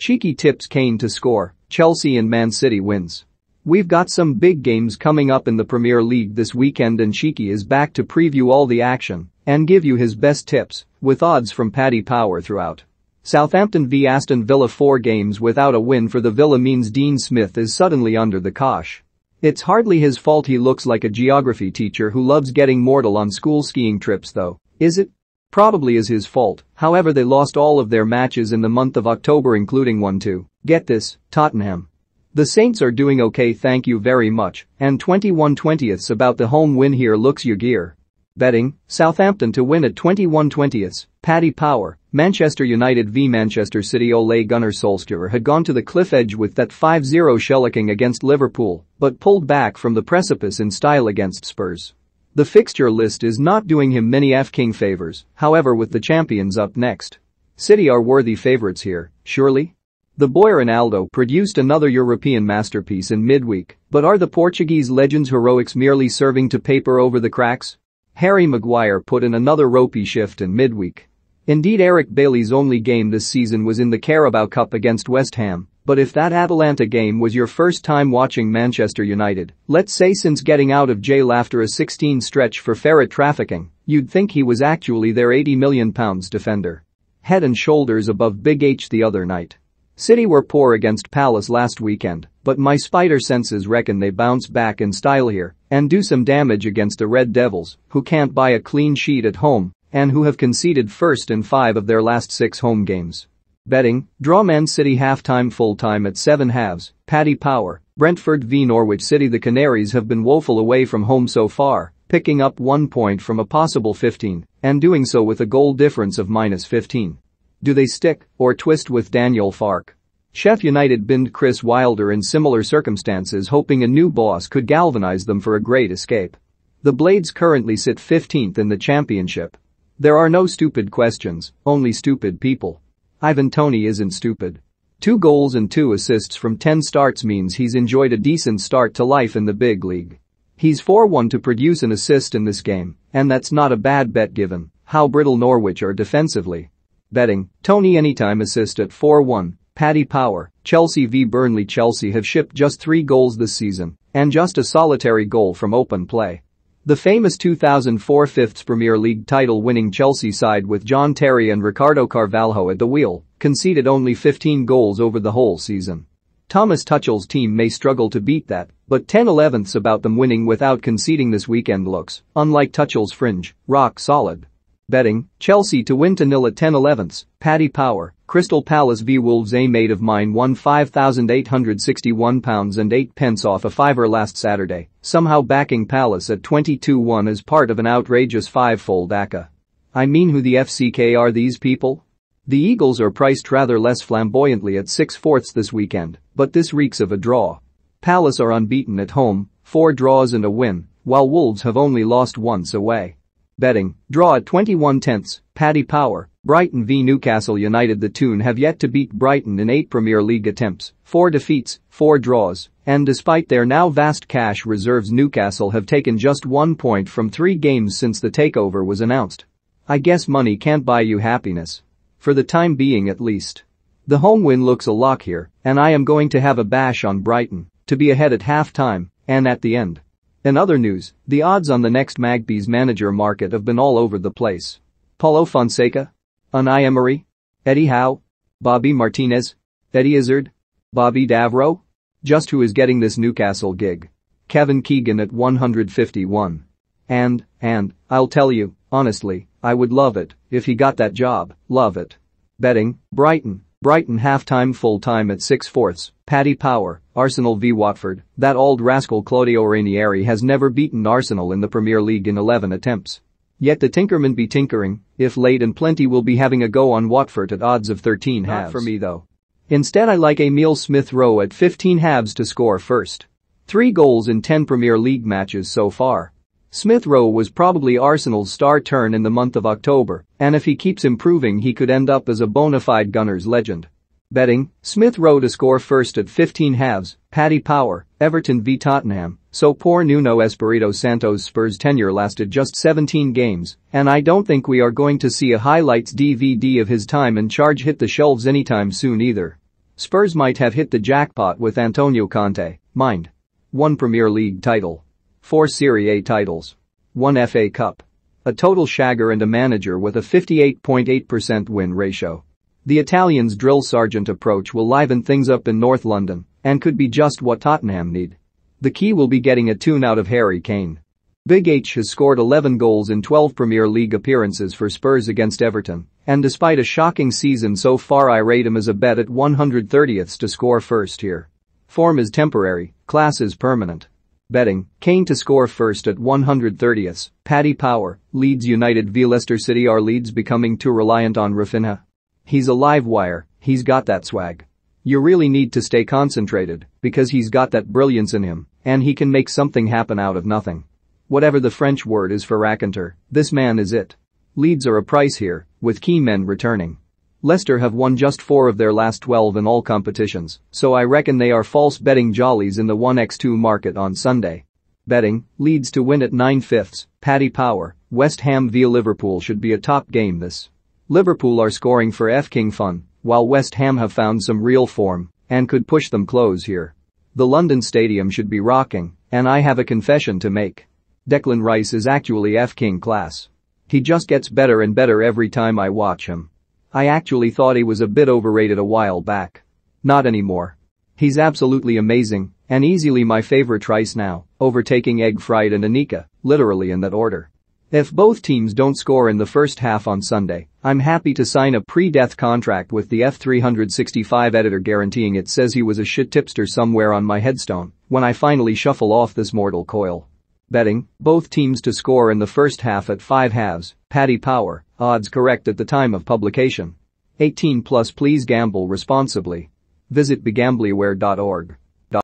Cheeky tips Kane to score, Chelsea and Man City wins. We've got some big games coming up in the Premier League this weekend and Cheeky is back to preview all the action and give you his best tips, with odds from Paddy Power throughout. Southampton v Aston Villa four games without a win for the Villa means Dean Smith is suddenly under the cosh. It's hardly his fault he looks like a geography teacher who loves getting mortal on school skiing trips though, is it? Probably is his fault, however they lost all of their matches in the month of October including one to, get this, Tottenham. The Saints are doing okay thank you very much, and 21 20 about the home win here looks your gear. Betting, Southampton to win at 21 20 Paddy Power, Manchester United v Manchester City Ole Gunnar Solskjaer had gone to the cliff edge with that 5-0 shellacking against Liverpool, but pulled back from the precipice in style against Spurs. The fixture list is not doing him many F-King favors, however with the champions up next. City are worthy favorites here, surely? The boy Ronaldo produced another European masterpiece in midweek, but are the Portuguese legend's heroics merely serving to paper over the cracks? Harry Maguire put in another ropey shift in midweek. Indeed Eric Bailey's only game this season was in the Carabao Cup against West Ham, but if that Atalanta game was your first time watching Manchester United, let's say since getting out of jail after a 16 stretch for ferret trafficking, you'd think he was actually their 80 million pounds defender. Head and shoulders above Big H the other night. City were poor against Palace last weekend, but my spider senses reckon they bounce back in style here and do some damage against the Red Devils, who can't buy a clean sheet at home and who have conceded first in five of their last six home games. Betting, draw Man City halftime full-time at 7 halves, Paddy Power, Brentford v Norwich City The Canaries have been woeful away from home so far, picking up one point from a possible 15, and doing so with a goal difference of minus 15. Do they stick or twist with Daniel Fark? Chef United binned Chris Wilder in similar circumstances hoping a new boss could galvanize them for a great escape. The Blades currently sit 15th in the championship. There are no stupid questions, only stupid people. Ivan Tony isn't stupid. Two goals and two assists from 10 starts means he's enjoyed a decent start to life in the big league. He's 4-1 to produce an assist in this game, and that's not a bad bet given how brittle Norwich are defensively. Betting, Tony anytime assist at 4-1, Paddy Power, Chelsea v Burnley Chelsea have shipped just three goals this season, and just a solitary goal from open play. The famous 2004 fifths Premier League title winning Chelsea side with John Terry and Ricardo Carvalho at the wheel conceded only 15 goals over the whole season. Thomas Tuchel's team may struggle to beat that, but 10-11ths about them winning without conceding this weekend looks, unlike Tuchel's fringe, rock solid. Betting, Chelsea to win to nil at 10 11ths, Paddy Power, Crystal Palace v Wolves a mate of mine won £5,861 and 8 pence off a fiver last Saturday, somehow backing Palace at 22-1 as part of an outrageous five-fold ACA. I mean who the FCK are these people? The Eagles are priced rather less flamboyantly at 6 fourths this weekend, but this reeks of a draw. Palace are unbeaten at home, four draws and a win, while Wolves have only lost once away. Betting, draw at 21 tenths, Paddy Power, Brighton v Newcastle United The Toon have yet to beat Brighton in eight Premier League attempts, four defeats, four draws, and despite their now vast cash reserves Newcastle have taken just one point from three games since the takeover was announced. I guess money can't buy you happiness. For the time being at least. The home win looks a lock here, and I am going to have a bash on Brighton, to be ahead at half-time, and at the end. In other news, the odds on the next Magpies manager market have been all over the place. Paulo Fonseca? Unai Emery? Eddie Howe? Bobby Martinez? Eddie Izzard? Bobby Davro? Just who is getting this Newcastle gig? Kevin Keegan at 151. And, and, I'll tell you, honestly, I would love it if he got that job, love it. Betting, Brighton, Brighton half-time full-time at 6 fourths, Paddy Power, Arsenal v Watford, that old rascal Claudio Ranieri has never beaten Arsenal in the Premier League in 11 attempts. Yet the Tinkerman be tinkering, if late and plenty will be having a go on Watford at odds of 13 halves. Not for me though. Instead I like Emil Smith-Rowe at 15 halves to score first. Three goals in 10 Premier League matches so far. Smith Rowe was probably Arsenal's star turn in the month of October, and if he keeps improving he could end up as a bona fide Gunners legend. Betting, Smith Rowe to score first at 15 halves, Paddy Power, Everton v Tottenham, so poor Nuno Espirito Santos' Spurs tenure lasted just 17 games, and I don't think we are going to see a highlights DVD of his time in charge hit the shelves anytime soon either. Spurs might have hit the jackpot with Antonio Conte, mind. One Premier League title. 4 Serie A titles, 1 FA Cup, a total shagger and a manager with a 58.8% win ratio. The Italians' drill sergeant approach will liven things up in North London and could be just what Tottenham need. The key will be getting a tune out of Harry Kane. Big H has scored 11 goals in 12 Premier League appearances for Spurs against Everton, and despite a shocking season so far I rate him as a bet at 130th to score first here. Form is temporary, class is permanent. Betting, Kane to score first at 130th, Paddy Power, Leeds United v Leicester City are Leeds becoming too reliant on Rafinha? He's a live wire, he's got that swag. You really need to stay concentrated, because he's got that brilliance in him, and he can make something happen out of nothing. Whatever the French word is for raconteur, this man is it. Leeds are a price here, with key men returning. Leicester have won just four of their last 12 in all competitions, so I reckon they are false betting jollies in the 1x2 market on Sunday. Betting, leads to win at 9 fifths, Paddy Power, West Ham v Liverpool should be a top game this. Liverpool are scoring for F King fun, while West Ham have found some real form and could push them close here. The London Stadium should be rocking, and I have a confession to make. Declan Rice is actually F King class. He just gets better and better every time I watch him. I actually thought he was a bit overrated a while back. Not anymore. He's absolutely amazing and easily my favorite rice now, overtaking Egg Fried and Anika, literally in that order. If both teams don't score in the first half on Sunday, I'm happy to sign a pre-death contract with the F365 editor guaranteeing it says he was a shit tipster somewhere on my headstone when I finally shuffle off this mortal coil. Betting, both teams to score in the first half at five halves, Paddy Power, Odds correct at the time of publication. 18 plus please gamble responsibly. Visit begambleaware.org.